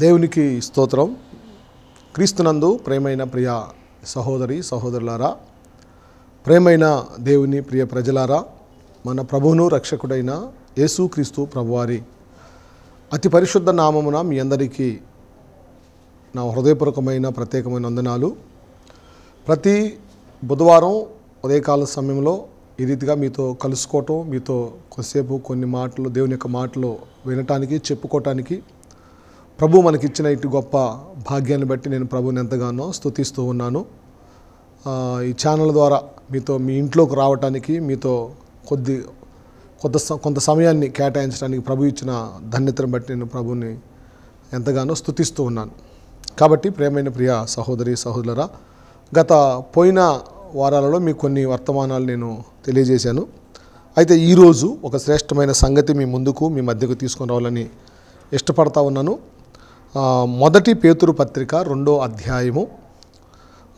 దేవునికి స్తోత్రం క్రీస్తునందు ప్రేమైన ప్రియ సహోదరి సహోదరులారా ప్రేమైన దేవుని ప్రియ ప్రజలారా మన ప్రభువును రక్షకుడైన యేసుక్రీస్తు ప్రభువారి అతి పరిశుద్ధ నామమున మీ అందరికీ నా హృదయపూర్వకమైన ప్రత్యేకమైన వందనాలు ప్రతి బుధవారం ఉదయకాల సమయంలో ఈ రీతిగా మీతో కలుసుకోవటం మీతో కొద్దిసేపు కొన్ని మాటలు దేవుని యొక్క మాటలు వినటానికి చెప్పుకోవటానికి ప్రభు మనకిచ్చిన ఇటు గొప్ప భాగ్యాన్ని బట్టి నేను ప్రభుని ఎంతగానో స్థుతిస్తూ ఉన్నాను ఈ ఛానల్ ద్వారా మీతో మీ ఇంట్లోకి రావటానికి మీతో కొద్ది కొంత కొంత సమయాన్ని కేటాయించడానికి ప్రభు ఇచ్చిన ధన్యతను బట్టి నేను ప్రభుని ఎంతగానో స్థుతిస్తూ ఉన్నాను కాబట్టి ప్రేమైన ప్రియ సహోదరి సహోదరా గత పోయిన వారాలలో మీకు కొన్ని వర్తమానాలు నేను తెలియజేశాను అయితే ఈరోజు ఒక శ్రేష్టమైన సంగతి మీ ముందుకు మీ మధ్యకు తీసుకుని రావాలని ఇష్టపడతా ఉన్నాను మొదటి పేతురు పత్రిక రెండో అధ్యాయము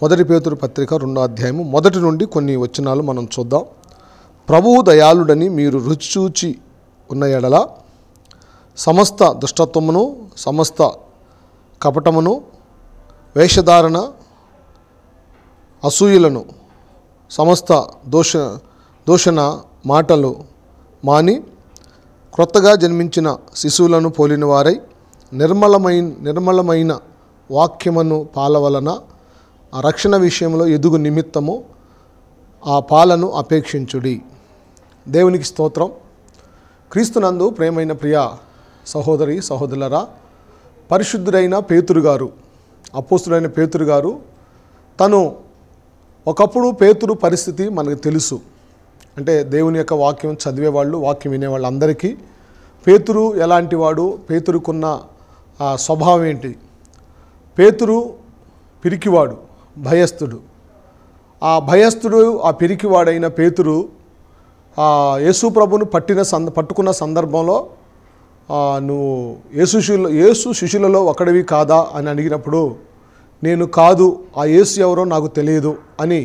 మొదటి పేతురు పత్రిక రెండో అధ్యాయము మొదటి నుండి కొన్ని వచనాలు మనం చూద్దాం ప్రభువు దయాళుడని మీరు చూచి ఉన్న ఎడల సమస్త దుష్టత్వమును సమస్త కపటమును వేషధారణ అసూయలను సమస్త దోష దోషణ మాటలు మాని క్రొత్తగా జన్మించిన శిశువులను పోలిన వారై నిర్మలమైన నిర్మలమైన వాక్యమును పాల వలన ఆ రక్షణ విషయంలో ఎదుగు నిమిత్తము ఆ పాలను అపేక్షించుడి దేవునికి స్తోత్రం క్రీస్తునందు ప్రేమైన ప్రియ సహోదరి సహోదరులరా పరిశుద్ధుడైన పేతురు గారు అపోస్తుడైన పేతురు గారు తను ఒకప్పుడు పేతురు పరిస్థితి మనకు తెలుసు అంటే దేవుని యొక్క వాక్యం చదివేవాళ్ళు వాక్యం వినేవాళ్ళు అందరికీ పేతురు ఎలాంటి వాడు పేతురుకున్న ఆ స్వభావం ఏంటిది పేతురు పిరికివాడు భయస్థుడు ఆ భయస్థుడు ఆ పిరికివాడైన పేతురు యేసు ప్రభును పట్టిన సంద పట్టుకున్న సందర్భంలో నువ్వు యేసు యేసు శిష్యులలో ఒకడివి కాదా అని అడిగినప్పుడు నేను కాదు ఆ యేసు ఎవరో నాకు తెలియదు అని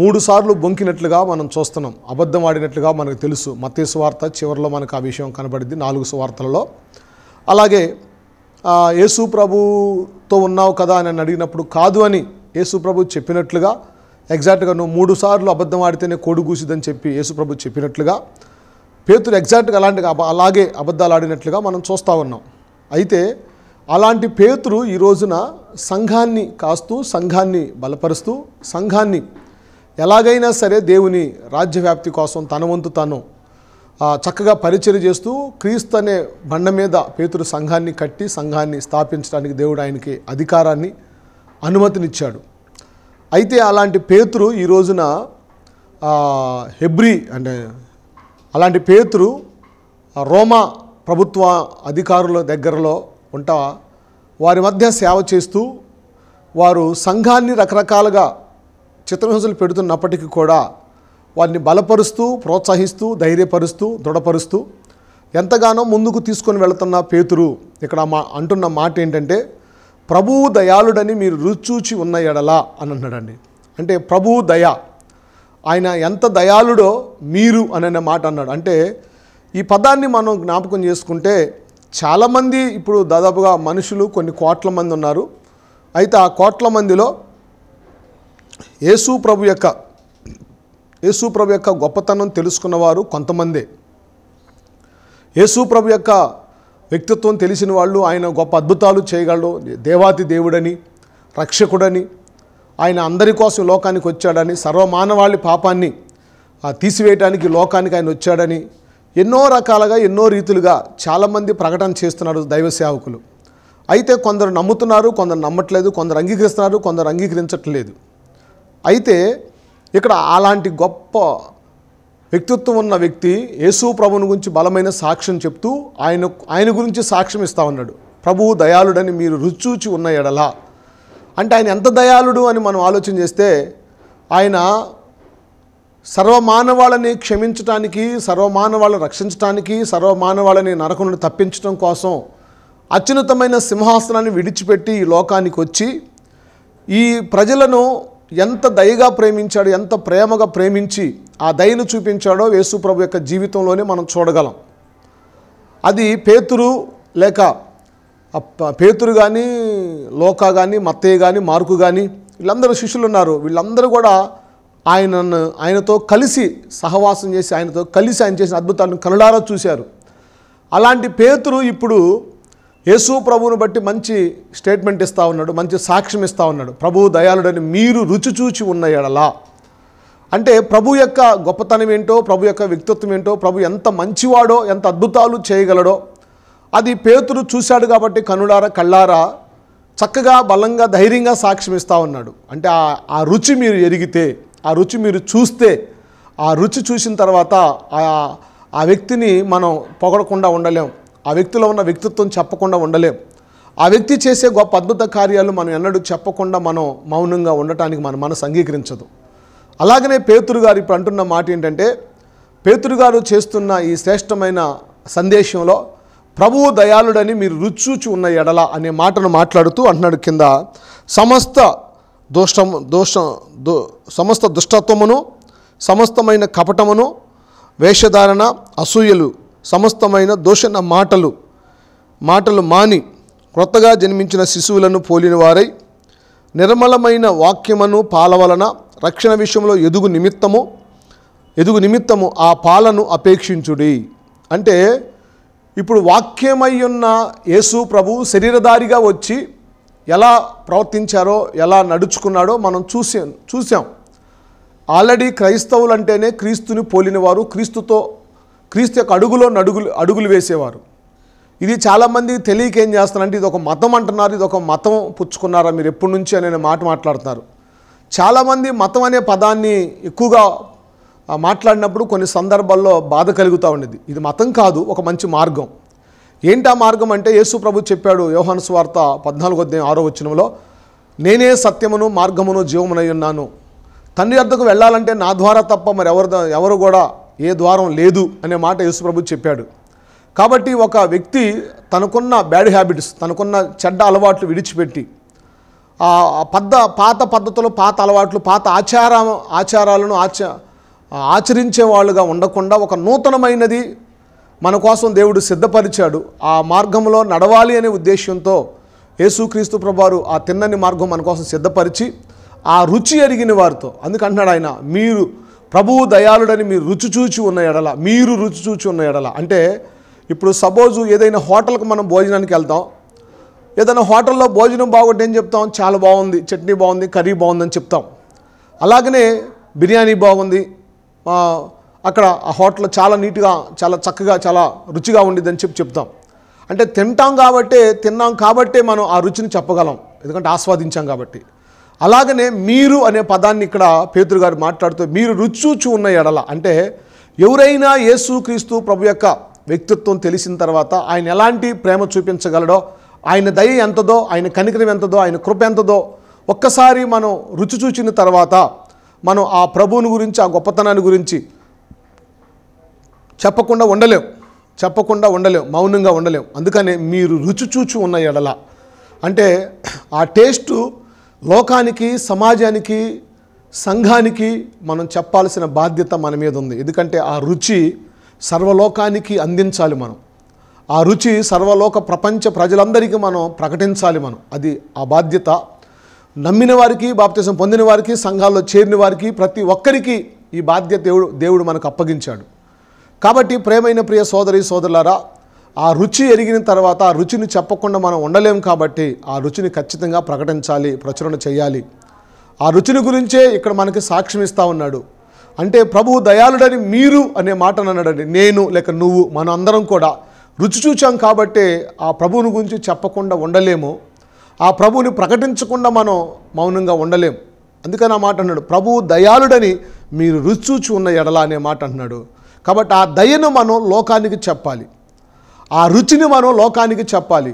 మూడుసార్లు బొంకినట్లుగా మనం చూస్తున్నాం అబద్ధం ఆడినట్లుగా మనకు తెలుసు మతేసు వార్త చివరిలో మనకు ఆ విషయం కనబడింది నాలుగు సువార్తలలో అలాగే యేసు ప్రభుతో ఉన్నావు కదా అని అడిగినప్పుడు కాదు అని యేసు ప్రభు చెప్పినట్లుగా ఎగ్జాక్ట్గా నువ్వు మూడు సార్లు అబద్ధం ఆడితేనే కోడు కూసిదని చెప్పి ప్రభు చెప్పినట్లుగా పేతురు ఎగ్జాక్ట్గా అలాంటి అలాగే అబద్ధాలు ఆడినట్లుగా మనం చూస్తూ ఉన్నాం అయితే అలాంటి పేతురు ఈ రోజున సంఘాన్ని కాస్తూ సంఘాన్ని బలపరుస్తూ సంఘాన్ని ఎలాగైనా సరే దేవుని రాజ్యవ్యాప్తి కోసం తన వంతు తాను చక్కగా పరిచయం చేస్తూ క్రీస్తు అనే బండ మీద పేతురు సంఘాన్ని కట్టి సంఘాన్ని స్థాపించడానికి దేవుడు ఆయనకి అధికారాన్ని అనుమతినిచ్చాడు అయితే అలాంటి పేతురు ఈ రోజున హెబ్రి అంటే అలాంటి పేతురు రోమా ప్రభుత్వ అధికారుల దగ్గరలో ఉంటా వారి మధ్య సేవ చేస్తూ వారు సంఘాన్ని రకరకాలుగా చిత్రహింసలు పెడుతున్నప్పటికీ కూడా వారిని బలపరుస్తూ ప్రోత్సహిస్తూ ధైర్యపరుస్తూ దృఢపరుస్తూ ఎంతగానో ముందుకు తీసుకొని వెళుతున్న పేతురు ఇక్కడ మా అంటున్న మాట ఏంటంటే ప్రభువు దయాళుడని మీరు రుచూచి ఉన్న ఎడలా అని అన్నాడండి అంటే ప్రభువు దయ ఆయన ఎంత దయాళుడో మీరు అనే మాట అన్నాడు అంటే ఈ పదాన్ని మనం జ్ఞాపకం చేసుకుంటే చాలామంది ఇప్పుడు దాదాపుగా మనుషులు కొన్ని కోట్ల మంది ఉన్నారు అయితే ఆ కోట్ల మందిలో యేసు ప్రభు యొక్క యేసుప్రభు యొక్క గొప్పతనం తెలుసుకున్నవారు కొంతమందే యేసుప్రభు యొక్క వ్యక్తిత్వం తెలిసిన వాళ్ళు ఆయన గొప్ప అద్భుతాలు చేయగలడు దేవాతి దేవుడని రక్షకుడని ఆయన అందరి కోసం లోకానికి వచ్చాడని సర్వమానవాళి పాపాన్ని తీసివేయటానికి లోకానికి ఆయన వచ్చాడని ఎన్నో రకాలుగా ఎన్నో రీతులుగా చాలామంది ప్రకటన చేస్తున్నారు దైవ సేవకులు అయితే కొందరు నమ్ముతున్నారు కొందరు నమ్మట్లేదు కొందరు అంగీకరిస్తున్నారు కొందరు అంగీకరించట్లేదు అయితే ఇక్కడ అలాంటి గొప్ప వ్యక్తిత్వం ఉన్న వ్యక్తి యేసు ప్రభుని గురించి బలమైన సాక్ష్యం చెప్తూ ఆయన ఆయన గురించి సాక్ష్యం ఇస్తా ఉన్నాడు ప్రభువు దయాళుడని మీరు రుచూచి ఉన్న ఎడలా అంటే ఆయన ఎంత దయాళుడు అని మనం ఆలోచన చేస్తే ఆయన సర్వమానవాళని క్షమించటానికి సర్వమానవాళ్ళని రక్షించటానికి సర్వమానవాళని నరకుని తప్పించడం కోసం అత్యున్నతమైన సింహాసనాన్ని విడిచిపెట్టి ఈ లోకానికి వచ్చి ఈ ప్రజలను ఎంత దయగా ప్రేమించాడు ఎంత ప్రేమగా ప్రేమించి ఆ దయను చూపించాడో యేసుప్రభు యొక్క జీవితంలోనే మనం చూడగలం అది పేతురు లేక పేతురు కానీ లోకా కానీ మత్తయ్య కానీ మార్కు కానీ వీళ్ళందరూ శిష్యులు ఉన్నారు వీళ్ళందరూ కూడా ఆయనను ఆయనతో కలిసి సహవాసం చేసి ఆయనతో కలిసి ఆయన చేసిన అద్భుతాలను కనులారా చూశారు అలాంటి పేతురు ఇప్పుడు యేసు ప్రభువును బట్టి మంచి స్టేట్మెంట్ ఇస్తూ ఉన్నాడు మంచి సాక్ష్యం ఇస్తూ ఉన్నాడు ప్రభు దయాళుడని మీరు రుచి చూచి ఉన్న ఎడలా అంటే ప్రభు యొక్క గొప్పతనం ఏంటో ప్రభు యొక్క వ్యక్తిత్వం ఏంటో ప్రభు ఎంత మంచివాడో ఎంత అద్భుతాలు చేయగలడో అది పేతురు చూశాడు కాబట్టి కనులారా కళ్ళారా చక్కగా బలంగా ధైర్యంగా సాక్ష్యం ఇస్తూ ఉన్నాడు అంటే ఆ రుచి మీరు ఎరిగితే ఆ రుచి మీరు చూస్తే ఆ రుచి చూసిన తర్వాత ఆ వ్యక్తిని మనం పొగడకుండా ఉండలేం ఆ వ్యక్తిలో ఉన్న వ్యక్తిత్వం చెప్పకుండా ఉండలేం ఆ వ్యక్తి చేసే గొప్ప అద్భుత కార్యాలు మనం ఎన్నడూ చెప్పకుండా మనం మౌనంగా ఉండటానికి మన మనసు అంగీకరించదు అలాగనే పేతురు గారు ఇప్పుడు అంటున్న మాట ఏంటంటే పేతురు గారు చేస్తున్న ఈ శ్రేష్టమైన సందేశంలో ప్రభువు దయాళుడని మీరు రుచూచి ఉన్న ఎడల అనే మాటను మాట్లాడుతూ అంటున్నాడు కింద సమస్త దోషం దోష దో సమస్త దుష్టత్వమును సమస్తమైన కపటమును వేషధారణ అసూయలు సమస్తమైన దోషణ మాటలు మాటలు మాని క్రొత్తగా జన్మించిన శిశువులను పోలినవారై నిర్మలమైన వాక్యమును పాలవలన రక్షణ విషయంలో ఎదుగు నిమిత్తము ఎదుగు నిమిత్తము ఆ పాలను అపేక్షించుడి అంటే ఇప్పుడు వాక్యమై ఉన్న యేసు ప్రభు శరీరధారిగా వచ్చి ఎలా ప్రవర్తించారో ఎలా నడుచుకున్నాడో మనం చూసే చూసాం ఆల్రెడీ క్రైస్తవులు అంటేనే క్రీస్తుని పోలినవారు క్రీస్తుతో క్రీస్తు యొక్క అడుగులో అడుగులు అడుగులు వేసేవారు ఇది చాలామంది తెలియక ఏం చేస్తున్నారంటే ఇది ఒక మతం అంటున్నారు ఇది ఒక మతం పుచ్చుకున్నారా మీరు ఎప్పటి నుంచి అనే మాట మాట్లాడుతున్నారు చాలామంది మతం అనే పదాన్ని ఎక్కువగా మాట్లాడినప్పుడు కొన్ని సందర్భాల్లో బాధ కలుగుతూ ఉండేది ఇది మతం కాదు ఒక మంచి మార్గం ఏంటి ఆ మార్గం అంటే యేసు ప్రభు చెప్పాడు యోహాను స్వార్త పద్నాలుగో అధ్యాయం ఆరో వచ్చినంలో నేనే సత్యమును మార్గమును జీవమునై ఉన్నాను తండ్రి అద్దకు వెళ్ళాలంటే నా ద్వారా తప్ప మరి ఎవరు ఎవరు కూడా ఏ ద్వారం లేదు అనే మాట యేసుప్రభు చెప్పాడు కాబట్టి ఒక వ్యక్తి తనకున్న బ్యాడ్ హ్యాబిట్స్ తనకున్న చెడ్డ అలవాట్లు విడిచిపెట్టి ఆ పద్ద పాత పద్ధతులు పాత అలవాట్లు పాత ఆచార ఆచారాలను ఆచ ఆచరించే వాళ్ళుగా ఉండకుండా ఒక నూతనమైనది మన కోసం దేవుడు సిద్ధపరిచాడు ఆ మార్గంలో నడవాలి అనే ఉద్దేశంతో యేసుక్రీస్తు ప్రభువారు ఆ తిన్నని మార్గం మన కోసం సిద్ధపరిచి ఆ రుచి అరిగిన వారితో అందుకంటున్నాడు ఆయన మీరు ప్రభువు దయాళుడని మీరు రుచి చూచి ఉన్న ఎడల మీరు రుచి చూచి ఉన్న ఎడల అంటే ఇప్పుడు సపోజు ఏదైనా హోటల్కి మనం భోజనానికి వెళ్తాం ఏదైనా హోటల్లో భోజనం బాగుంటే ఏం చెప్తాం చాలా బాగుంది చట్నీ బాగుంది కర్రీ బాగుందని చెప్తాం అలాగనే బిర్యానీ బాగుంది అక్కడ ఆ హోటల్ చాలా నీట్గా చాలా చక్కగా చాలా రుచిగా ఉండిందని చెప్పి చెప్తాం అంటే తింటాం కాబట్టే తిన్నాం కాబట్టే మనం ఆ రుచిని చెప్పగలం ఎందుకంటే ఆస్వాదించాం కాబట్టి అలాగనే మీరు అనే పదాన్ని ఇక్కడ పేతురు గారు మాట్లాడుతూ మీరు రుచూచు ఉన్న ఎడల అంటే ఎవరైనా యేసుక్రీస్తు ప్రభు యొక్క వ్యక్తిత్వం తెలిసిన తర్వాత ఆయన ఎలాంటి ప్రేమ చూపించగలడో ఆయన దయ ఎంతదో ఆయన కనికరం ఎంతదో ఆయన కృప ఎంతదో ఒక్కసారి మనం రుచి చూచిన తర్వాత మనం ఆ ప్రభువుని గురించి ఆ గొప్పతనాన్ని గురించి చెప్పకుండా ఉండలేం చెప్పకుండా ఉండలేం మౌనంగా ఉండలేం అందుకనే మీరు రుచి చూచి ఉన్న ఎడల అంటే ఆ టేస్టు లోకానికి సమాజానికి సంఘానికి మనం చెప్పాల్సిన బాధ్యత మన మీద ఉంది ఎందుకంటే ఆ రుచి సర్వలోకానికి అందించాలి మనం ఆ రుచి సర్వలోక ప్రపంచ ప్రజలందరికీ మనం ప్రకటించాలి మనం అది ఆ బాధ్యత నమ్మిన వారికి బాప్తిజం పొందిన వారికి సంఘాల్లో చేరిన వారికి ప్రతి ఒక్కరికి ఈ బాధ్యత దేవుడు దేవుడు మనకు అప్పగించాడు కాబట్టి ప్రేమైన ప్రియ సోదరి సోదరులారా ఆ రుచి ఎరిగిన తర్వాత ఆ రుచిని చెప్పకుండా మనం ఉండలేం కాబట్టి ఆ రుచిని ఖచ్చితంగా ప్రకటించాలి ప్రచురణ చేయాలి ఆ రుచిని గురించే ఇక్కడ మనకి సాక్ష్యం ఇస్తూ ఉన్నాడు అంటే ప్రభువు దయాళుడని మీరు అనే మాట అన్నాడండి నేను లేక నువ్వు మనం అందరం కూడా రుచి చూచాం కాబట్టి ఆ ప్రభువుని గురించి చెప్పకుండా ఉండలేము ఆ ప్రభువుని ప్రకటించకుండా మనం మౌనంగా ఉండలేం అందుకని ఆ మాట అన్నాడు ప్రభువు దయాళుడని మీరు రుచి చూచి ఉన్న ఎడల అనే మాట అంటున్నాడు కాబట్టి ఆ దయను మనం లోకానికి చెప్పాలి ఆ రుచిని మనం లోకానికి చెప్పాలి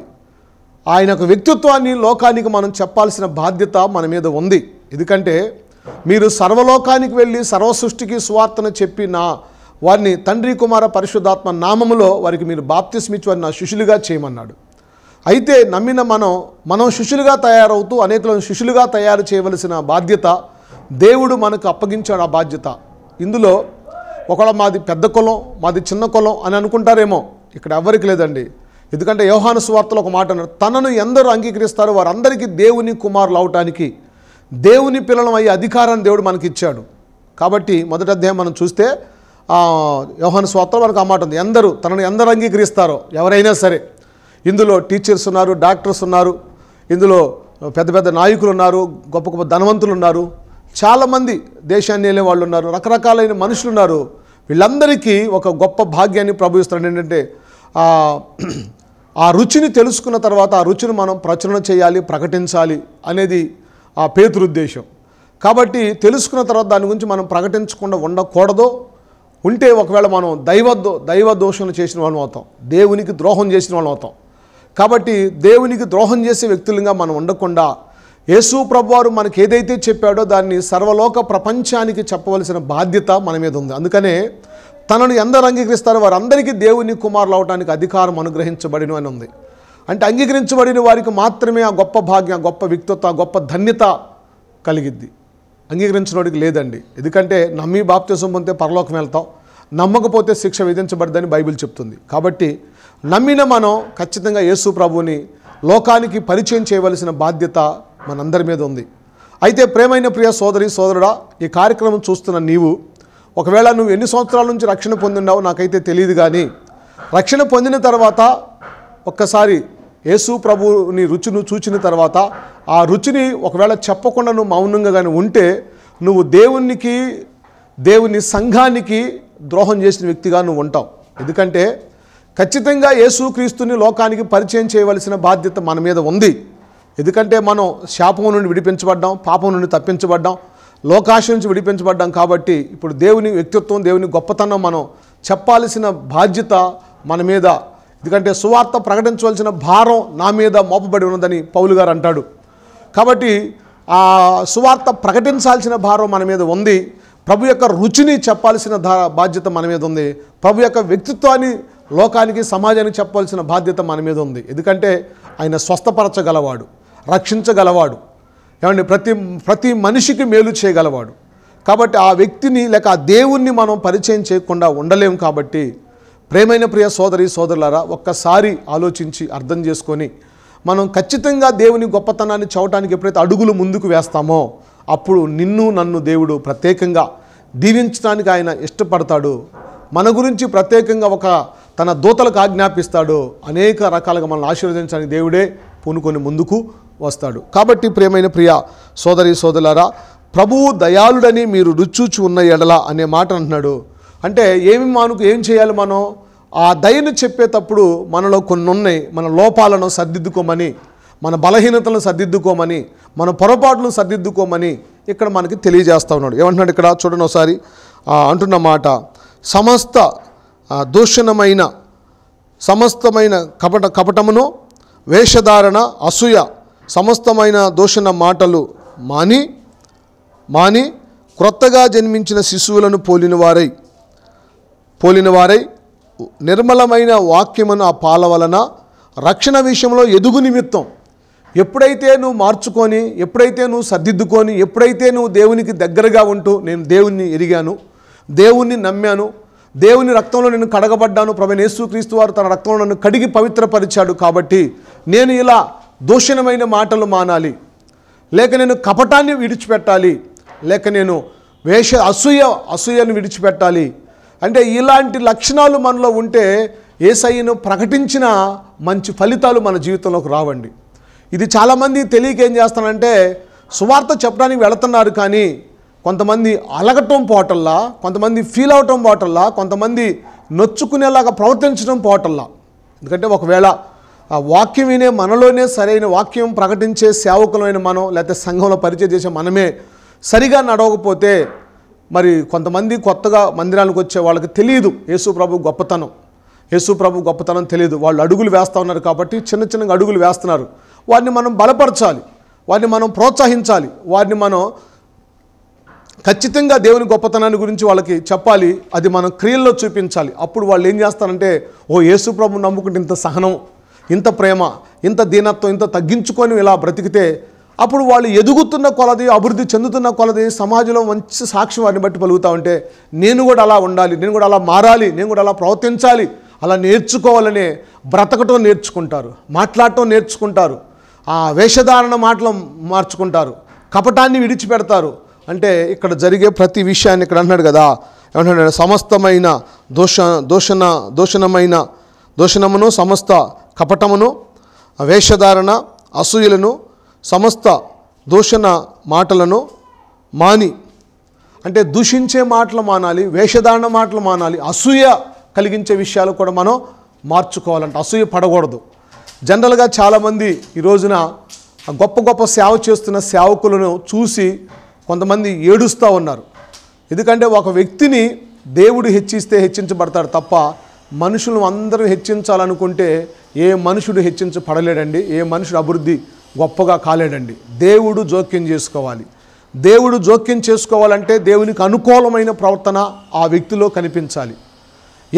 ఆయన యొక్క వ్యక్తిత్వాన్ని లోకానికి మనం చెప్పాల్సిన బాధ్యత మన మీద ఉంది ఎందుకంటే మీరు సర్వలోకానికి వెళ్ళి సర్వసృష్టికి సువార్తను చెప్పి నా వారిని తండ్రి కుమార పరిశుద్ధాత్మ నామములో వారికి మీరు బాప్తిస్మిచ్చి వారిని నా శిష్యులుగా చేయమన్నాడు అయితే నమ్మిన మనం మనం శిష్యులుగా తయారవుతూ అనేకులను శిష్యులుగా తయారు చేయవలసిన బాధ్యత దేవుడు మనకు అప్పగించాడు ఆ బాధ్యత ఇందులో ఒకళ్ళ మాది పెద్ద కులం మాది చిన్న కులం అని అనుకుంటారేమో ఇక్కడ ఎవరికి లేదండి ఎందుకంటే యోహాను స్వార్తలు ఒక మాట అన్నారు తనను ఎందరూ అంగీకరిస్తారో వారందరికీ దేవుని కుమారులు అవటానికి దేవుని పిల్లలం అయ్యే అధికారాన్ని దేవుడు మనకి ఇచ్చాడు కాబట్టి మొదటి అధ్యాయం మనం చూస్తే యోహాను స్వార్తలు మనకు ఆ మాట ఉంది ఎందరూ తనను ఎందరు అంగీకరిస్తారో ఎవరైనా సరే ఇందులో టీచర్స్ ఉన్నారు డాక్టర్స్ ఉన్నారు ఇందులో పెద్ద పెద్ద నాయకులు ఉన్నారు గొప్ప గొప్ప ధనవంతులు ఉన్నారు చాలామంది దేశాన్ని వెళ్ళే వాళ్ళు ఉన్నారు రకరకాలైన మనుషులు ఉన్నారు వీళ్ళందరికీ ఒక గొప్ప భాగ్యాన్ని ప్రభు ఏంటంటే ఆ రుచిని తెలుసుకున్న తర్వాత ఆ రుచిని మనం ప్రచురణ చేయాలి ప్రకటించాలి అనేది ఆ ఉద్దేశం కాబట్టి తెలుసుకున్న తర్వాత దాని గురించి మనం ప్రకటించకుండా ఉండకూడదు ఉంటే ఒకవేళ మనం దైవ దైవ దోషణ చేసిన వాళ్ళం అవుతాం దేవునికి ద్రోహం చేసిన వాళ్ళం అవుతాం కాబట్టి దేవునికి ద్రోహం చేసే వ్యక్తులుగా మనం ఉండకుండా యేసు ప్రభువారు మనకి ఏదైతే చెప్పాడో దాన్ని సర్వలోక ప్రపంచానికి చెప్పవలసిన బాధ్యత మన మీద ఉంది అందుకనే తనను ఎందరు అంగీకరిస్తారో వారందరికీ దేవుని కుమారులు అవడానికి అధికారం అనుగ్రహించబడిన అని ఉంది అంటే అంగీకరించబడిన వారికి మాత్రమే ఆ గొప్ప భాగ్యం గొప్ప వ్యక్తిత్వ గొప్ప ధన్యత కలిగిద్ది అంగీకరించిన వాడికి లేదండి ఎందుకంటే నమ్మి బాప్తిసం పొందితే పరలోకం వెళ్తాం నమ్మకపోతే శిక్ష విధించబడదని బైబిల్ చెప్తుంది కాబట్టి నమ్మిన మనం ఖచ్చితంగా యేసు ప్రభువుని లోకానికి పరిచయం చేయవలసిన బాధ్యత మనందరి మీద ఉంది అయితే ప్రేమైన ప్రియ సోదరి సోదరుడా ఈ కార్యక్రమం చూస్తున్న నీవు ఒకవేళ నువ్వు ఎన్ని సంవత్సరాల నుంచి రక్షణ పొందినావో నాకైతే తెలియదు కానీ రక్షణ పొందిన తర్వాత ఒక్కసారి యేసు ప్రభుని రుచిను చూచిన తర్వాత ఆ రుచిని ఒకవేళ చెప్పకుండా నువ్వు మౌనంగా కానీ ఉంటే నువ్వు దేవునికి దేవుని సంఘానికి ద్రోహం చేసిన వ్యక్తిగా నువ్వు ఉంటావు ఎందుకంటే ఖచ్చితంగా యేసుక్రీస్తుని లోకానికి పరిచయం చేయవలసిన బాధ్యత మన మీద ఉంది ఎందుకంటే మనం శాపం నుండి విడిపించబడ్డాం పాపం నుండి తప్పించబడ్డాం లోకాశ నుంచి విడిపించబడ్డాం కాబట్టి ఇప్పుడు దేవుని వ్యక్తిత్వం దేవుని గొప్పతనం మనం చెప్పాల్సిన బాధ్యత మన మీద ఎందుకంటే సువార్త ప్రకటించవలసిన భారం నా మీద మోపబడి ఉన్నదని పౌలు గారు అంటాడు కాబట్టి ఆ సువార్త ప్రకటించాల్సిన భారం మన మీద ఉంది ప్రభు యొక్క రుచిని చెప్పాల్సిన బాధ్యత మన మీద ఉంది ప్రభు యొక్క వ్యక్తిత్వాన్ని లోకానికి సమాజానికి చెప్పాల్సిన బాధ్యత మన మీద ఉంది ఎందుకంటే ఆయన స్వస్థపరచగలవాడు రక్షించగలవాడు ఏమండి ప్రతి ప్రతి మనిషికి మేలు చేయగలవాడు కాబట్టి ఆ వ్యక్తిని లేక ఆ దేవుణ్ణి మనం పరిచయం చేయకుండా ఉండలేము కాబట్టి ప్రేమైన ప్రియ సోదరి సోదరులారా ఒక్కసారి ఆలోచించి అర్థం చేసుకొని మనం ఖచ్చితంగా దేవుని గొప్పతనాన్ని చవటానికి ఎప్పుడైతే అడుగులు ముందుకు వేస్తామో అప్పుడు నిన్ను నన్ను దేవుడు ప్రత్యేకంగా దీవించడానికి ఆయన ఇష్టపడతాడు మన గురించి ప్రత్యేకంగా ఒక తన దూతలకు ఆజ్ఞాపిస్తాడు అనేక రకాలుగా మనల్ని ఆశీర్వదించడానికి దేవుడే పూనుకొని ముందుకు వస్తాడు కాబట్టి ప్రియమైన ప్రియ సోదరి సోదరులారా ప్రభువు దయాళుడని మీరు రుచూచి ఉన్న ఎడల అనే మాట అంటున్నాడు అంటే ఏమి మనకు ఏం చేయాలి మనం ఆ దయను చెప్పేటప్పుడు మనలో కొన్ని ఉన్నాయి మన లోపాలను సర్దిద్దుకోమని మన బలహీనతలను సర్దిద్దుకోమని మన పొరపాటును సర్దిద్దుకోమని ఇక్కడ మనకి తెలియజేస్తూ ఉన్నాడు ఏమంటున్నాడు ఇక్కడ చూడండి ఒకసారి అంటున్న మాట సమస్త దూషణమైన సమస్తమైన కపట కపటమును వేషధారణ అసూయ సమస్తమైన దోషణ మాటలు మాని మాని క్రొత్తగా జన్మించిన శిశువులను పోలినవారై పోలినవారై నిర్మలమైన వాక్యమును ఆ పాల వలన రక్షణ విషయంలో ఎదుగు నిమిత్తం ఎప్పుడైతే నువ్వు మార్చుకొని ఎప్పుడైతే నువ్వు సర్దిద్దుకొని ఎప్పుడైతే నువ్వు దేవునికి దగ్గరగా ఉంటూ నేను దేవుణ్ణి ఎరిగాను దేవుణ్ణి నమ్మాను దేవుని రక్తంలో నేను కడగబడ్డాను ప్రభు క్రీస్తు వారు తన రక్తంలో నన్ను కడిగి పవిత్రపరిచాడు కాబట్టి నేను ఇలా దూషణమైన మాటలు మానాలి లేక నేను కపటాన్ని విడిచిపెట్టాలి లేక నేను వేష అసూయ అసూయను విడిచిపెట్టాలి అంటే ఇలాంటి లక్షణాలు మనలో ఉంటే ఏసయ్యను ప్రకటించిన మంచి ఫలితాలు మన జీవితంలోకి రావండి ఇది చాలామంది తెలియక ఏం చేస్తానంటే సువార్త చెప్పడానికి వెళుతున్నారు కానీ కొంతమంది అలగటం పోటల్లా కొంతమంది ఫీల్ అవటం పోటల్లా కొంతమంది నొచ్చుకునేలాగా ప్రవర్తించడం పోటల్లా ఎందుకంటే ఒకవేళ ఆ వాక్యం వినే మనలోనే సరైన వాక్యం ప్రకటించే సేవకులమైన మనం లేకపోతే సంఘంలో పరిచయం చేసే మనమే సరిగా నడవకపోతే మరి కొంతమంది కొత్తగా మందిరానికి వచ్చే వాళ్ళకి తెలియదు ప్రభు గొప్పతనం ప్రభు గొప్పతనం తెలియదు వాళ్ళు అడుగులు వేస్తూ ఉన్నారు కాబట్టి చిన్న చిన్నగా అడుగులు వేస్తున్నారు వారిని మనం బలపరచాలి వారిని మనం ప్రోత్సహించాలి వారిని మనం ఖచ్చితంగా దేవుని గొప్పతనాన్ని గురించి వాళ్ళకి చెప్పాలి అది మనం క్రియల్లో చూపించాలి అప్పుడు వాళ్ళు ఏం చేస్తారంటే ఓ ప్రభు నమ్ముకుంటే ఇంత సహనం ఇంత ప్రేమ ఇంత దీనత్వం ఇంత తగ్గించుకొని ఇలా బ్రతికితే అప్పుడు వాళ్ళు ఎదుగుతున్న కొలది అభివృద్ధి చెందుతున్న కొలది సమాజంలో మంచి సాక్షి వారిని బట్టి పలుకుతూ ఉంటే నేను కూడా అలా ఉండాలి నేను కూడా అలా మారాలి నేను కూడా అలా ప్రవర్తించాలి అలా నేర్చుకోవాలని బ్రతకటం నేర్చుకుంటారు మాట్లాడటం నేర్చుకుంటారు ఆ వేషధారణ మాటలు మార్చుకుంటారు కపటాన్ని విడిచిపెడతారు అంటే ఇక్కడ జరిగే ప్రతి విషయాన్ని ఇక్కడ అంటున్నాడు కదా ఏమంటున్నాడు సమస్తమైన దోష దోషణ దోషణమైన దోషణమును సమస్త కపటమును వేషధారణ అసూయలను సమస్త దూషణ మాటలను మాని అంటే దూషించే మాటలు మానాలి వేషధారణ మాటలు మానాలి అసూయ కలిగించే విషయాలు కూడా మనం మార్చుకోవాలంటే అసూయ పడకూడదు జనరల్గా చాలామంది ఈ రోజున గొప్ప గొప్ప సేవ చేస్తున్న సేవకులను చూసి కొంతమంది ఏడుస్తూ ఉన్నారు ఎందుకంటే ఒక వ్యక్తిని దేవుడు హెచ్చిస్తే హెచ్చించబడతాడు తప్ప మనుషులను అందరూ హెచ్చించాలనుకుంటే ఏ మనుషుడు హెచ్చించ పడలేడండి ఏ మనుషుడు అభివృద్ధి గొప్పగా కాలేడండి దేవుడు జోక్యం చేసుకోవాలి దేవుడు జోక్యం చేసుకోవాలంటే దేవునికి అనుకూలమైన ప్రవర్తన ఆ వ్యక్తిలో కనిపించాలి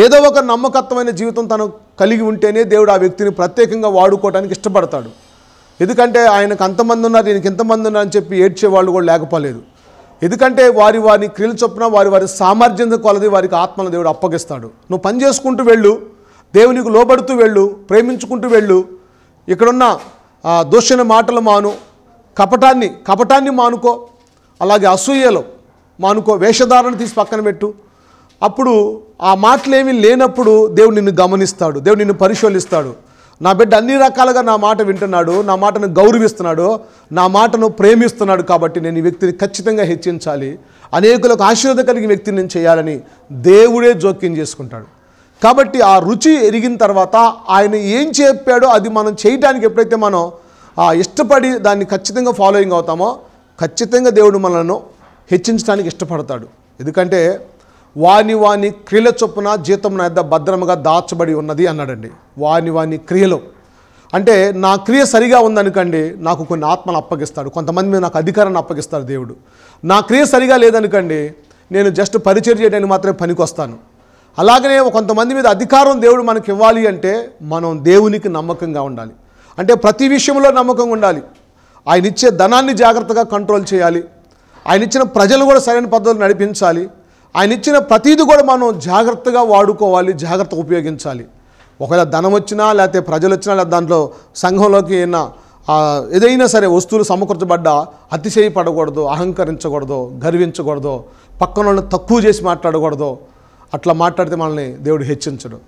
ఏదో ఒక నమ్మకత్వమైన జీవితం తను కలిగి ఉంటేనే దేవుడు ఆ వ్యక్తిని ప్రత్యేకంగా వాడుకోవడానికి ఇష్టపడతాడు ఎందుకంటే ఆయనకు అంతమంది ఉన్నారు దీనికి ఇంతమంది ఉన్నారు అని చెప్పి ఏడ్చేవాళ్ళు కూడా లేకపోలేదు ఎందుకంటే వారి వారిని క్రియలు చొప్పున వారి వారి సామర్థ్యం కొలది వారికి ఆత్మను దేవుడు అప్పగిస్తాడు నువ్వు పని చేసుకుంటూ వెళ్ళు దేవునికి లోబడుతూ వెళ్ళు ప్రేమించుకుంటూ వెళ్ళు ఇక్కడున్న దోషణ మాటలు మాను కపటాన్ని కపటాన్ని మానుకో అలాగే అసూయలు మానుకో వేషధారణ తీసి పక్కన పెట్టు అప్పుడు ఆ మాటలేమీ లేనప్పుడు దేవుడు నిన్ను గమనిస్తాడు దేవుడు నిన్ను పరిశీలిస్తాడు నా బిడ్డ అన్ని రకాలుగా నా మాట వింటున్నాడు నా మాటను గౌరవిస్తున్నాడు నా మాటను ప్రేమిస్తున్నాడు కాబట్టి నేను ఈ వ్యక్తిని ఖచ్చితంగా హెచ్చించాలి అనేకులకు ఆశీర్వద కలిగిన వ్యక్తిని నేను చేయాలని దేవుడే జోక్యం చేసుకుంటాడు కాబట్టి ఆ రుచి ఎరిగిన తర్వాత ఆయన ఏం చెప్పాడో అది మనం చేయడానికి ఎప్పుడైతే మనం ఇష్టపడి దాన్ని ఖచ్చితంగా ఫాలోయింగ్ అవుతామో ఖచ్చితంగా దేవుడు మనల్ని హెచ్చించడానికి ఇష్టపడతాడు ఎందుకంటే వాని వాని క్రియల చొప్పున జీతం నా యొక్క భద్రముగా దాచబడి ఉన్నది అన్నాడండి వాని వాని క్రియలో అంటే నా క్రియ సరిగా ఉందనుకండి నాకు కొన్ని ఆత్మలు అప్పగిస్తాడు కొంతమంది మీద నాకు అధికారాన్ని అప్పగిస్తాడు దేవుడు నా క్రియ సరిగా లేదనుకండి నేను జస్ట్ పరిచయం చేయడానికి మాత్రమే పనికొస్తాను అలాగనే కొంతమంది మీద అధికారం దేవుడు మనకి ఇవ్వాలి అంటే మనం దేవునికి నమ్మకంగా ఉండాలి అంటే ప్రతి విషయంలో నమ్మకంగా ఉండాలి ఆయన ఇచ్చే ధనాన్ని జాగ్రత్తగా కంట్రోల్ చేయాలి ఆయన ఇచ్చిన ప్రజలు కూడా సరైన పద్ధతులు నడిపించాలి ఆయన ఇచ్చిన ప్రతీది కూడా మనం జాగ్రత్తగా వాడుకోవాలి జాగ్రత్తగా ఉపయోగించాలి ఒకవేళ ధనం వచ్చినా లేకపోతే ప్రజలు వచ్చినా లేదా దాంట్లో సంఘంలోకి అయినా ఏదైనా సరే వస్తువులు సమకూర్చబడ్డా అతిశయ పడకూడదు అహంకరించకూడదు గర్వించకూడదు పక్కన తక్కువ చేసి మాట్లాడకూడదు అట్లా మాట్లాడితే మనల్ని దేవుడు హెచ్చించడు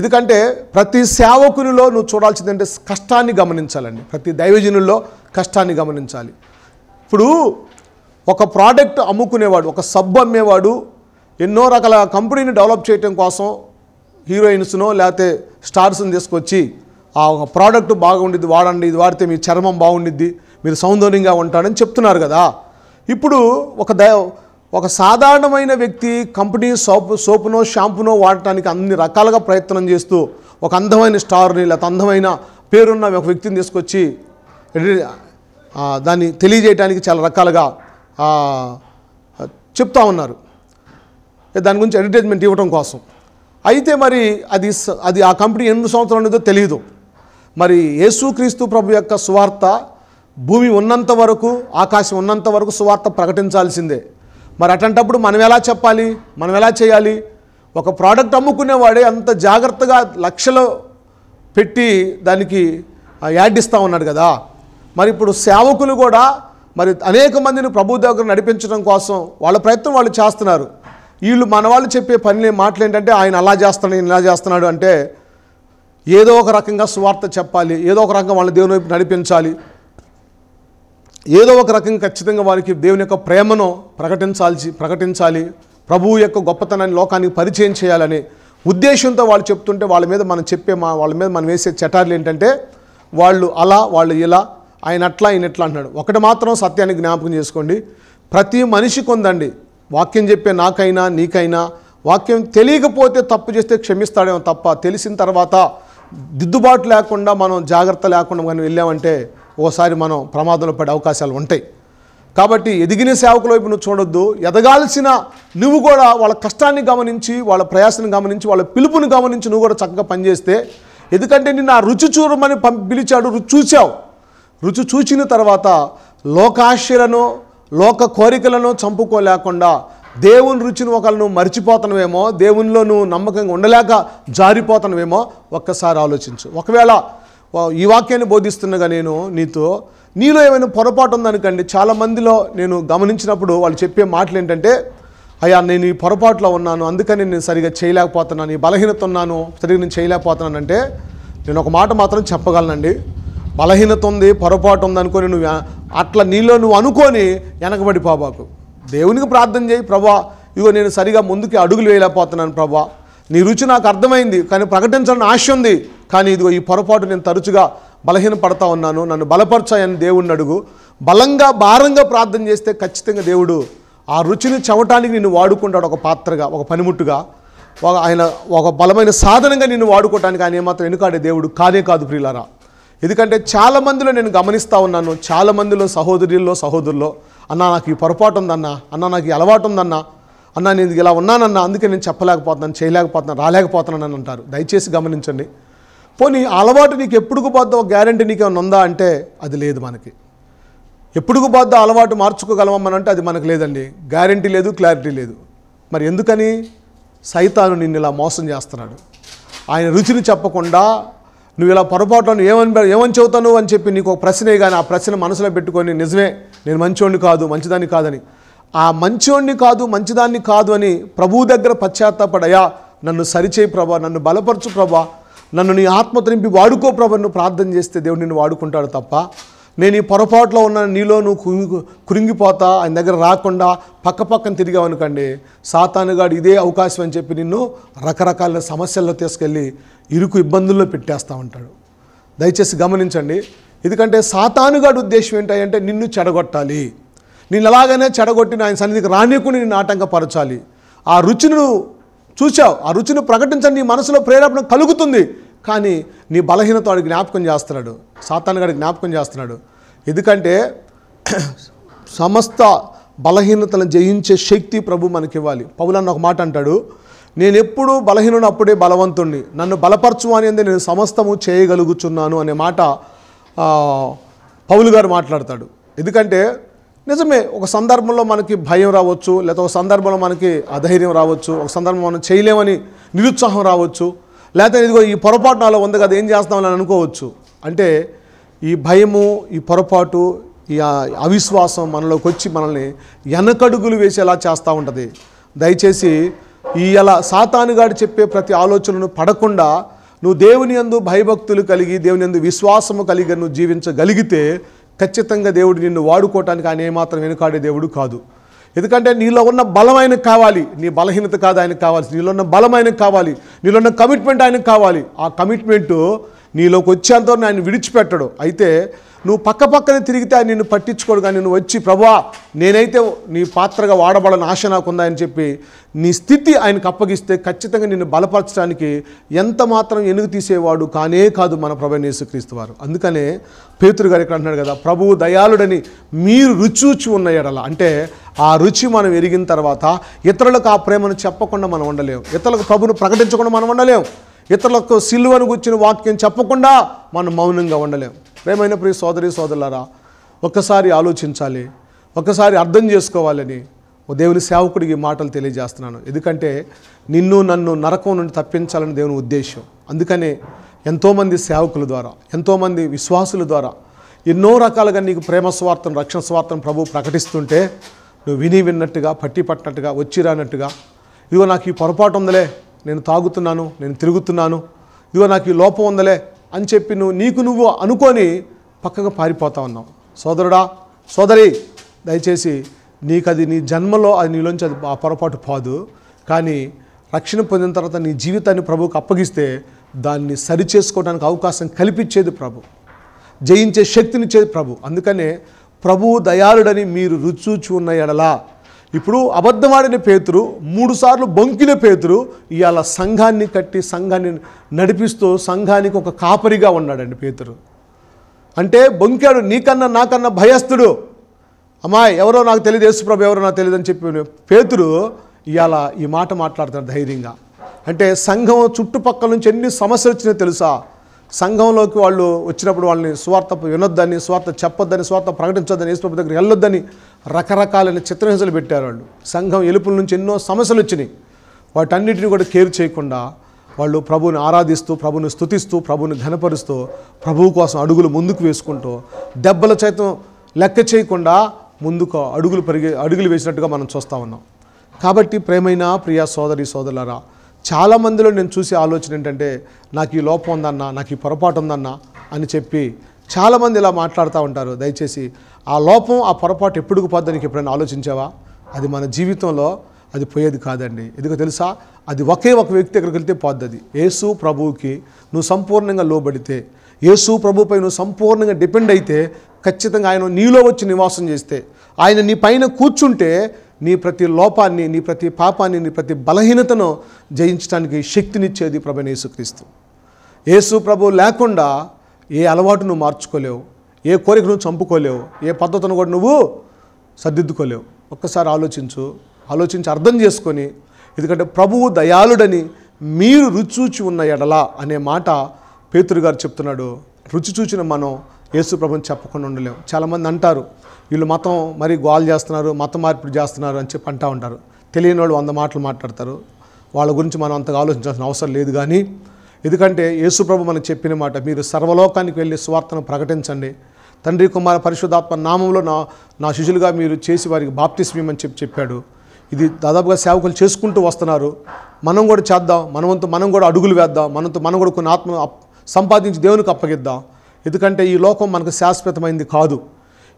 ఎందుకంటే ప్రతి సేవకునిలో నువ్వు చూడాల్సింది అంటే కష్టాన్ని గమనించాలండి ప్రతి దైవజనుల్లో కష్టాన్ని గమనించాలి ఇప్పుడు ఒక ప్రోడక్ట్ అమ్ముకునేవాడు ఒక సబ్బు అమ్మేవాడు ఎన్నో రకాల కంపెనీని డెవలప్ చేయటం కోసం హీరోయిన్స్నో లేకపోతే స్టార్స్ని తీసుకొచ్చి ఆ ఒక ప్రోడక్ట్ బాగుండిద్ది వాడండి ఇది వాడితే మీ చర్మం బాగుండిద్ది మీరు సౌందర్యంగా ఉంటాడని చెప్తున్నారు కదా ఇప్పుడు ఒక ద ఒక సాధారణమైన వ్యక్తి కంపెనీ సోప్ సోపునో షాంపునో వాడటానికి అన్ని రకాలుగా ప్రయత్నం చేస్తూ ఒక అందమైన స్టార్ని లేకపోతే అందమైన పేరున్న ఒక వ్యక్తిని తీసుకొచ్చి దాన్ని తెలియజేయడానికి చాలా రకాలుగా చెప్తా ఉన్నారు దాని గురించి అడ్వర్టైజ్మెంట్ ఇవ్వడం కోసం అయితే మరి అది అది ఆ కంపెనీ ఎన్ని సంవత్సరాలు ఉండేదో తెలియదు మరి యేసుక్రీస్తు ప్రభు యొక్క సువార్త భూమి ఉన్నంత వరకు ఆకాశం ఉన్నంత వరకు సువార్త ప్రకటించాల్సిందే మరి అటువంటప్పుడు మనం ఎలా చెప్పాలి మనం ఎలా చేయాలి ఒక ప్రోడక్ట్ అమ్ముకునేవాడే అంత జాగ్రత్తగా లక్షలు పెట్టి దానికి యాడ్ ఇస్తూ ఉన్నాడు కదా మరి ఇప్పుడు సేవకులు కూడా మరి అనేక మందిని ప్రభు దగ్గర నడిపించడం కోసం వాళ్ళ ప్రయత్నం వాళ్ళు చేస్తున్నారు వీళ్ళు మన వాళ్ళు చెప్పే పని మాటలు ఏంటంటే ఆయన అలా చేస్తున్నాడు ఇలా చేస్తున్నాడు అంటే ఏదో ఒక రకంగా స్వార్థ చెప్పాలి ఏదో ఒక రకంగా వాళ్ళని దేవుని వైపు నడిపించాలి ఏదో ఒక రకంగా ఖచ్చితంగా వారికి దేవుని యొక్క ప్రేమను ప్రకటించాల్సి ప్రకటించాలి ప్రభువు యొక్క గొప్పతనాన్ని లోకానికి పరిచయం చేయాలని ఉద్దేశంతో వాళ్ళు చెప్తుంటే వాళ్ళ మీద మనం చెప్పే మా వాళ్ళ మీద మనం వేసే చటార్లు ఏంటంటే వాళ్ళు అలా వాళ్ళు ఇలా ఆయన అట్లా ఆయన ఎట్లా అంటున్నాడు ఒకటి మాత్రం సత్యాన్ని జ్ఞాపకం చేసుకోండి ప్రతి మనిషికి ఉందండి వాక్యం చెప్పే నాకైనా నీకైనా వాక్యం తెలియకపోతే తప్పు చేస్తే క్షమిస్తాడేమో తప్ప తెలిసిన తర్వాత దిద్దుబాటు లేకుండా మనం జాగ్రత్త లేకుండా కానీ వెళ్ళామంటే ఓసారి మనం ప్రమాదంలో పడే అవకాశాలు ఉంటాయి కాబట్టి ఎదిగిన సేవకుల వైపు నువ్వు చూడొద్దు ఎదగాల్సిన నువ్వు కూడా వాళ్ళ కష్టాన్ని గమనించి వాళ్ళ ప్రయాసాన్ని గమనించి వాళ్ళ పిలుపుని గమనించి నువ్వు కూడా చక్కగా పనిచేస్తే ఎందుకంటే నిన్ను ఆ రుచి చూడమని పంపి పిలిచాడు రుచి చూశావు రుచి చూచిన తర్వాత లోకాశ్రను లోక కోరికలను చంపుకోలేకుండా దేవుని రుచిని ఒకళ్ళను మర్చిపోతనవేమో దేవునిలో నువ్వు నమ్మకంగా ఉండలేక జారిపోతనవేమో ఒక్కసారి ఆలోచించు ఒకవేళ ఈ వాక్యాన్ని బోధిస్తున్నగా నేను నీతో నీలో ఏమైనా పొరపాటు ఉందనుకండి చాలామందిలో నేను గమనించినప్పుడు వాళ్ళు చెప్పే మాటలు ఏంటంటే అయ్యా నేను ఈ పొరపాటులో ఉన్నాను అందుకని నేను సరిగా చేయలేకపోతున్నాను ఈ బలహీనత ఉన్నాను సరిగా నేను చేయలేకపోతున్నాను అంటే నేను ఒక మాట మాత్రం చెప్పగలనండి బలహీనత ఉంది పొరపాటు ఉంది అనుకొని నువ్వు అట్లా నీలో నువ్వు అనుకొని వెనకబడి పాబాకు దేవునికి ప్రార్థన చేయి ప్రభా ఇగో నేను సరిగా ముందుకి అడుగులు వేయలేకపోతున్నాను ప్రభా నీ రుచి నాకు అర్థమైంది కానీ ప్రకటించాలని ఆశ ఉంది కానీ ఇదిగో ఈ పొరపాటు నేను తరచుగా బలహీన పడతా ఉన్నాను నన్ను బలపరచాయని దేవుణ్ణి అడుగు బలంగా భారంగా ప్రార్థన చేస్తే ఖచ్చితంగా దేవుడు ఆ రుచిని చవటానికి నిన్ను వాడుకుంటాడు ఒక పాత్రగా ఒక పనిముట్టుగా ఒక ఆయన ఒక బలమైన సాధనంగా నిన్ను వాడుకోవటానికి ఆయన ఏమాత్రం ఎన్నుకాడే దేవుడు కాదే కాదు ప్రియులారా ఎందుకంటే చాలా మందిలో నేను గమనిస్తూ ఉన్నాను చాలా మందిలో సహోదరుల్లో సహోదరుల్లో అన్న నాకు ఈ పొరపాటు ఉందన్న అన్న నాకు ఈ అలవాటు ఉందన్న అన్న నేను ఇలా ఉన్నానన్న అందుకే నేను చెప్పలేకపోతున్నాను చేయలేకపోతున్నాను రాలేకపోతున్నాను అని అంటారు దయచేసి గమనించండి పోనీ అలవాటు నీకు ఎప్పుడుకు బాద్దో గ్యారంటీ నీకు ఏమైనా ఉందా అంటే అది లేదు మనకి ఎప్పుడుకు బాద్దో అలవాటు మార్చుకోగలమని అంటే అది మనకు లేదండి గ్యారంటీ లేదు క్లారిటీ లేదు మరి ఎందుకని సైతాను నిన్ను ఇలా మోసం చేస్తున్నాడు ఆయన రుచిని చెప్పకుండా నువ్వు ఇలా పొరపాటును ఏమని ఏమని చెబుతాను అని చెప్పి నీకు ఒక ప్రశ్నే కానీ ఆ ప్రశ్న మనసులో పెట్టుకొని నిజమే నేను మంచోడిని కాదు మంచిదాన్ని కాదని ఆ మంచోడిని కాదు మంచిదాన్ని కాదు అని ప్రభువు దగ్గర పశ్చాత్తాపడయా నన్ను సరిచేయి ప్రభా నన్ను బలపరచు ప్రభా నన్ను నీ ఆత్మ నింపి వాడుకో ప్రభా నువ్వు ప్రార్థన చేస్తే దేవుడు నిన్ను వాడుకుంటాడు తప్ప నేను ఈ పొరపాటులో ఉన్న నీలో నువ్వు కుంగి కురింగిపోతా ఆయన దగ్గర రాకుండా పక్క పక్కన తిరిగావనుకండి సాతానుగాడు ఇదే అవకాశం అని చెప్పి నిన్ను రకరకాల సమస్యల్లో తీసుకెళ్ళి ఇరుకు ఇబ్బందుల్లో పెట్టేస్తూ ఉంటాడు దయచేసి గమనించండి ఎందుకంటే సాతానుగాడు ఉద్దేశం ఏంటంటే నిన్ను చెడగొట్టాలి నేను ఎలాగైనా చెడగొట్టిన ఆయన సన్నిధికి రానియకుండా నిన్ను ఆటంకపరచాలి ఆ రుచిని చూశావు ఆ రుచిని ప్రకటించండి నీ మనసులో ప్రేరేపణ కలుగుతుంది కానీ నీ బలహీనత వాడు జ్ఞాపకం చేస్తున్నాడు సాతాన్ గారి జ్ఞాపకం చేస్తున్నాడు ఎందుకంటే సమస్త బలహీనతను జయించే శక్తి ప్రభు మనకి ఇవ్వాలి పౌలన్న ఒక మాట అంటాడు నేను ఎప్పుడూ బలహీనప్పుడే అప్పుడే బలవంతుణ్ణి నన్ను బలపరచు అనేది నేను సమస్తము చేయగలుగుతున్నాను అనే మాట పౌలు గారు మాట్లాడతాడు ఎందుకంటే నిజమే ఒక సందర్భంలో మనకి భయం రావచ్చు లేదా ఒక సందర్భంలో మనకి అధైర్యం రావచ్చు ఒక సందర్భం మనం చేయలేమని నిరుత్సాహం రావచ్చు లేకపోతే ఇదిగో ఈ పొరపాటు నాలో ఉంది కదా ఏం చేస్తామని అనుకోవచ్చు అంటే ఈ భయము ఈ పొరపాటు ఈ అవిశ్వాసం మనలోకి వచ్చి మనల్ని వెనకడుగులు వేసేలా చేస్తూ ఉంటుంది దయచేసి ఈ అలా సాతానుగాడు చెప్పే ప్రతి ఆలోచనను పడకుండా నువ్వు దేవుని అందు భయభక్తులు కలిగి దేవుని అందు విశ్వాసము కలిగి నువ్వు జీవించగలిగితే ఖచ్చితంగా దేవుడు నిన్ను వాడుకోవటానికి ఆయన ఏమాత్రం వెనుకాడే దేవుడు కాదు ఎందుకంటే నీలో ఉన్న బలం ఆయనకు కావాలి నీ బలహీనత కాదు ఆయనకు కావాల్సి నీలో ఉన్న బలం ఆయనకు కావాలి నీలో ఉన్న కమిట్మెంట్ ఆయనకు కావాలి ఆ కమిట్మెంటు నీలోకి వచ్చేంత ఆయన విడిచిపెట్టడు అయితే నువ్వు పక్క పక్కనే తిరిగితే ఆయన నిన్ను పట్టించుకోడు కానీ నువ్వు వచ్చి ప్రభా నేనైతే నీ పాత్రగా వాడబడని ఆశ నాకుందా అని చెప్పి నీ స్థితి ఆయనకు అప్పగిస్తే ఖచ్చితంగా నిన్ను బలపరచడానికి ఎంత మాత్రం ఎనుగు తీసేవాడు కానే కాదు మన ప్రభ నేసుక్రీస్తు వారు అందుకనే పేతురు గారు ఇక్కడ అంటున్నాడు కదా ప్రభువు దయాళుడని మీరు రుచూచి ఉన్న ఎడల అంటే ఆ రుచి మనం ఎరిగిన తర్వాత ఇతరులకు ఆ ప్రేమను చెప్పకుండా మనం ఉండలేము ఇతరులకు ప్రభును ప్రకటించకుండా మనం ఉండలేము ఇతరులకు సిల్వను గుచ్చిన వాక్యం చెప్పకుండా మనం మౌనంగా ఉండలేం ప్రేమైన ప్రియ సోదరి సోదరులారా ఒక్కసారి ఆలోచించాలి ఒకసారి అర్థం చేసుకోవాలని ఓ దేవుని సేవకుడికి మాటలు తెలియజేస్తున్నాను ఎందుకంటే నిన్ను నన్ను నరకం నుండి తప్పించాలని దేవుని ఉద్దేశం అందుకనే ఎంతోమంది సేవకుల ద్వారా ఎంతోమంది విశ్వాసుల ద్వారా ఎన్నో రకాలుగా నీకు ప్రేమ స్వార్థం రక్షణ స్వార్థం ప్రభు ప్రకటిస్తుంటే నువ్వు విని విన్నట్టుగా పట్టి పట్టినట్టుగా వచ్చి రానట్టుగా ఇదిగో నాకు ఈ పొరపాటు ఉందలే నేను తాగుతున్నాను నేను తిరుగుతున్నాను ఇదిగో నాకు ఈ లోపం ఉందలే అని చెప్పి నువ్వు నీకు నువ్వు అనుకొని పక్కగా పారిపోతా ఉన్నావు సోదరుడా సోదరి దయచేసి నీకు అది నీ జన్మలో అది నీలోంచి అది ఆ పొరపాటు పోదు కానీ రక్షణ పొందిన తర్వాత నీ జీవితాన్ని ప్రభువుకు అప్పగిస్తే దాన్ని సరిచేసుకోవడానికి అవకాశం కల్పించేది ప్రభు జయించే శక్తినిచ్చేది ప్రభు అందుకనే ప్రభువు దయాళుడని మీరు రుచూచి ఉన్న ఎడలా ఇప్పుడు అబద్ధమాడిన పేతురు మూడుసార్లు బొంకిన పేతురు ఇవాళ సంఘాన్ని కట్టి సంఘాన్ని నడిపిస్తూ సంఘానికి ఒక కాపరిగా ఉన్నాడండి పేతురు అంటే బొంకాడు నీకన్నా నాకన్నా భయస్థుడు అమ్మాయ్ ఎవరో నాకు తెలియదు యేసుప్రభు ఎవరో నాకు తెలియదు అని చెప్పి పేతురు ఇవాళ ఈ మాట మాట్లాడతాడు ధైర్యంగా అంటే సంఘం చుట్టుపక్కల నుంచి ఎన్ని సమస్యలు వచ్చినాయో తెలుసా సంఘంలోకి వాళ్ళు వచ్చినప్పుడు వాళ్ళని స్వార్థ వినొద్దని స్వార్థ చెప్పొద్దని స్వార్థ ప్రకటించొద్దని యేసుప్రభు దగ్గరికి వెళ్ళొద్దని రకరకాలైన చిత్రహింసలు పెట్టారు వాళ్ళు సంఘం ఎలుపుల నుంచి ఎన్నో సమస్యలు వచ్చినాయి వాటన్నిటిని కూడా కేర్ చేయకుండా వాళ్ళు ప్రభుని ఆరాధిస్తూ ప్రభుని స్థుతిస్తూ ప్రభుని ఘనపరుస్తూ ప్రభువు కోసం అడుగులు ముందుకు వేసుకుంటూ దెబ్బల చేతం లెక్క చేయకుండా ముందుకు అడుగులు పరిగే అడుగులు వేసినట్టుగా మనం చూస్తూ ఉన్నాం కాబట్టి ప్రేమైన ప్రియా సోదరి సోదరులరా చాలామందిలో నేను చూసే ఆలోచన ఏంటంటే నాకు ఈ లోపం ఉందన్నా నాకు ఈ పొరపాటు ఉందన్నా అని చెప్పి చాలామంది ఇలా మాట్లాడుతూ ఉంటారు దయచేసి ఆ లోపం ఆ పొరపాటు ఎప్పుడు పోద్దని ఎప్పుడైనా ఆలోచించావా అది మన జీవితంలో అది పోయేది కాదండి ఎందుకు తెలుసా అది ఒకే ఒక వ్యక్తి దగ్గరికి వెళ్తే అది యేసు ప్రభువుకి నువ్వు సంపూర్ణంగా లోబడితే యేసు ప్రభుపై నువ్వు సంపూర్ణంగా డిపెండ్ అయితే ఖచ్చితంగా ఆయన నీలో వచ్చి నివాసం చేస్తే ఆయన నీ పైన కూర్చుంటే నీ ప్రతి లోపాన్ని నీ ప్రతి పాపాన్ని నీ ప్రతి బలహీనతను జయించడానికి శక్తినిచ్చేది ప్రభుని యేసుక్రీస్తు యేసు ప్రభు లేకుండా ఏ అలవాటు నువ్వు మార్చుకోలేవు ఏ కోరిక నువ్వు చంపుకోలేవు ఏ పద్ధతిని కూడా నువ్వు సర్దిద్దుకోలేవు ఒక్కసారి ఆలోచించు ఆలోచించి అర్థం చేసుకొని ఎందుకంటే ప్రభువు దయాళుడని మీరు రుచి చూచి ఉన్న ఎడల అనే మాట పేతురు గారు చెప్తున్నాడు రుచి చూచిన మనం యేసు ప్రభుని చెప్పకుండా ఉండలేము చాలామంది అంటారు వీళ్ళు మతం మరి గోల్ చేస్తున్నారు మత మార్పిడి చేస్తున్నారు అని చెప్పి అంటూ ఉంటారు తెలియని వాళ్ళు వంద మాటలు మాట్లాడతారు వాళ్ళ గురించి మనం అంతగా ఆలోచించాల్సిన అవసరం లేదు కానీ ఎందుకంటే ప్రభు మనకు చెప్పిన మాట మీరు సర్వలోకానికి వెళ్ళి స్వార్థను ప్రకటించండి తండ్రి కుమార పరిశుధాత్మ నామంలో నా నా శిష్యులుగా మీరు చేసి వారికి బాప్తిస్మీమని చెప్పి చెప్పాడు ఇది దాదాపుగా సేవకులు చేసుకుంటూ వస్తున్నారు మనం కూడా చేద్దాం మనవంతు మనం కూడా అడుగులు వేద్దాం మనంతో మనం కూడా కొన్ని ఆత్మ సంపాదించి దేవునికి అప్పగిద్దాం ఎందుకంటే ఈ లోకం మనకు శాశ్వతమైంది కాదు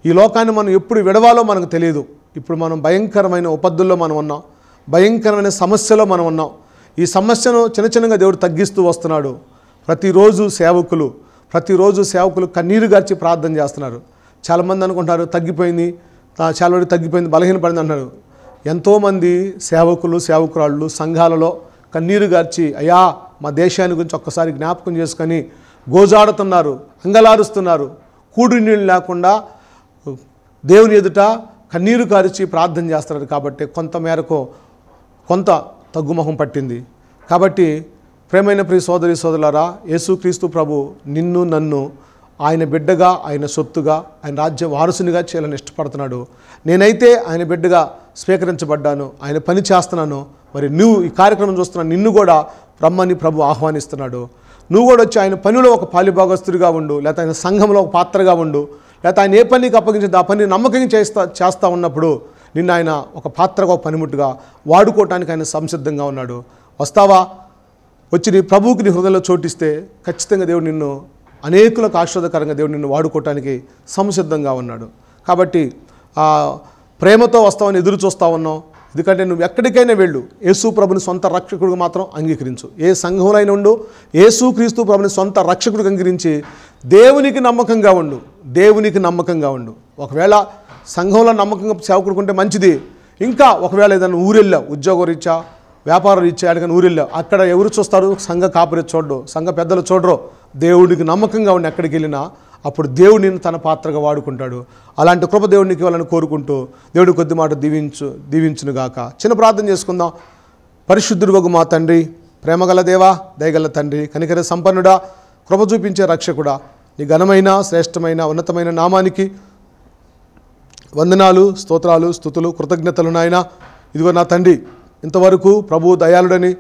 ఈ లోకాన్ని మనం ఎప్పుడు విడవాలో మనకు తెలియదు ఇప్పుడు మనం భయంకరమైన ఉపద్దుల్లో మనం ఉన్నాం భయంకరమైన సమస్యలో మనం ఉన్నాం ఈ సమస్యను చిన్న చిన్నగా దేవుడు తగ్గిస్తూ వస్తున్నాడు ప్రతిరోజు సేవకులు ప్రతిరోజు సేవకులు కన్నీరు గార్చి ప్రార్థన చేస్తున్నారు చాలామంది అనుకుంటారు తగ్గిపోయింది చాలామంది తగ్గిపోయింది బలహీనపడింది అంటారు ఎంతోమంది సేవకులు సేవకురాళ్ళు సంఘాలలో కన్నీరు గార్చి అయా మా దేశాన్ని గురించి ఒక్కసారి జ్ఞాపకం చేసుకొని గోజాడుతున్నారు అంగలారుస్తున్నారు కూడి నీళ్ళు లేకుండా దేవుని ఎదుట కన్నీరు కారిచి ప్రార్థన చేస్తున్నారు కాబట్టి కొంత మేరకు కొంత తగ్గుముఖం పట్టింది కాబట్టి ప్రేమైన ప్రియ సోదరి సోదరులారా యేసుక్రీస్తు ప్రభు నిన్ను నన్ను ఆయన బిడ్డగా ఆయన సొత్తుగా ఆయన రాజ్య వారసునిగా చేయాలని ఇష్టపడుతున్నాడు నేనైతే ఆయన బిడ్డగా స్వీకరించబడ్డాను ఆయన పని చేస్తున్నాను మరి నువ్వు ఈ కార్యక్రమం చూస్తున్నా నిన్ను కూడా రమ్మని ప్రభు ఆహ్వానిస్తున్నాడు నువ్వు కూడా వచ్చి ఆయన పనిలో ఒక పాలిభాగస్తుడిగా ఉండు లేకపోతే ఆయన సంఘంలో ఒక పాత్రగా ఉండు లేకపోతే ఆయన ఏ పనికి అప్పగించింది ఆ పని నమ్మకంగా చేస్తా చేస్తూ ఉన్నప్పుడు నిన్న ఆయన ఒక పాత్రగా ఒక పనిముట్టుగా వాడుకోవటానికి ఆయన సంసిద్ధంగా ఉన్నాడు వస్తావా వచ్చి నీ ప్రభువుకి నీ హృదయంలో చోటిస్తే ఖచ్చితంగా దేవుడు నిన్ను అనేకులకు ఆశ్రదకరంగా దేవుడు నిన్ను వాడుకోవటానికి సంసిద్ధంగా ఉన్నాడు కాబట్టి ప్రేమతో వస్తావని ఎదురు చూస్తూ ఉన్నాం ఎందుకంటే నువ్వు ఎక్కడికైనా వెళ్ళు యేసు ప్రభుని సొంత రక్షకుడికి మాత్రం అంగీకరించు ఏ సంఘంలో ఉండు యేసు క్రీస్తు ప్రభుని సొంత రక్షకుడికి అంగీకరించి దేవునికి నమ్మకంగా ఉండు దేవునికి నమ్మకంగా ఉండు ఒకవేళ సంఘంలో నమ్మకంగా సేవకుడు ఉంటే మంచిది ఇంకా ఒకవేళ ఏదైనా ఊరెళ్ళావు ఉద్యోగ రీత్యా వ్యాపార రీత్యా ఎక్కడికైనా ఊరెళ్ళావు అక్కడ ఎవరు చూస్తారు సంఘ కాపరి చూడరు సంఘ పెద్దలు చూడరు దేవుడికి నమ్మకంగా ఉండి ఎక్కడికి వెళ్ళినా అప్పుడు దేవుడు నేను తన పాత్రగా వాడుకుంటాడు అలాంటి కృప దేవుడికి ఇవ్వాలని కోరుకుంటూ దేవుడు కొద్ది మాట దీవించు దీవించునుగాక చిన్న ప్రార్థన చేసుకుందాం పరిశుద్ధుడు మా తండ్రి ప్రేమగల దేవా దయగల తండ్రి కనికర సంపన్నుడా కృప చూపించే రక్షకుడా నీ ఘనమైన శ్రేష్టమైన ఉన్నతమైన నామానికి వందనాలు స్తోత్రాలు స్థుతులు కృతజ్ఞతలు నాయన ఇదిగో నా తండ్రి ఇంతవరకు ప్రభు దయాళుడని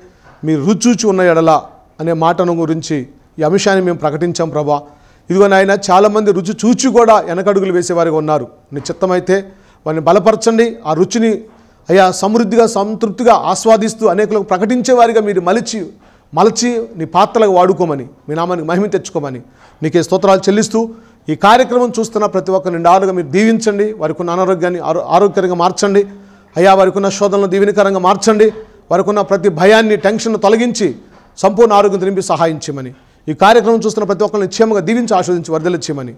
మీరు రుచూచి ఉన్న ఎడల అనే మాటను గురించి ఈ అంశాన్ని మేము ప్రకటించాం ప్రభా ఇదిగో నాయన చాలామంది రుచి చూచి కూడా వెనకడుగులు వేసేవారిగా ఉన్నారు నీ చిత్తమైతే వారిని బలపరచండి ఆ రుచిని అయ్యా సమృద్ధిగా సంతృప్తిగా ఆస్వాదిస్తూ అనేకులకు ప్రకటించేవారిగా మీరు మలిచి మలచి నీ పాత్రలకు వాడుకోమని మీ నామానికి మహిమ తెచ్చుకోమని నీకే స్తోత్రాలు చెల్లిస్తూ ఈ కార్యక్రమం చూస్తున్న ప్రతి ఒక్క నిండాలుగా మీరు దీవించండి వారికి ఉన్న అనారోగ్యాన్ని ఆరోగ్యకరంగా మార్చండి అయ్యా వారికి ఉన్న శోధనలు దీవినికరంగా మార్చండి వారికి ఉన్న ప్రతి భయాన్ని టెన్షన్ తొలగించి సంపూర్ణ ఆరోగ్యం తిరిగి సహాయించమని ఈ కార్యక్రమం చూస్తున్న ప్రతి ఒక్కరిని క్షేమంగా దీవించి ఆస్వాదించి వరదలిచ్చేయమని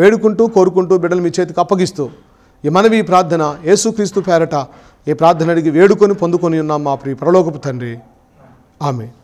వేడుకుంటూ కోరుకుంటూ బిడ్డలు మీ చేతికి అప్పగిస్తూ ఈ మనవి ప్రార్థన ఏసుక్రీస్తు పేరట ఈ ప్రార్థన అడిగి వేడుకొని పొందుకొని ఉన్నాం మా ప్రియ ప్రలోకపు తండ్రి ఆమె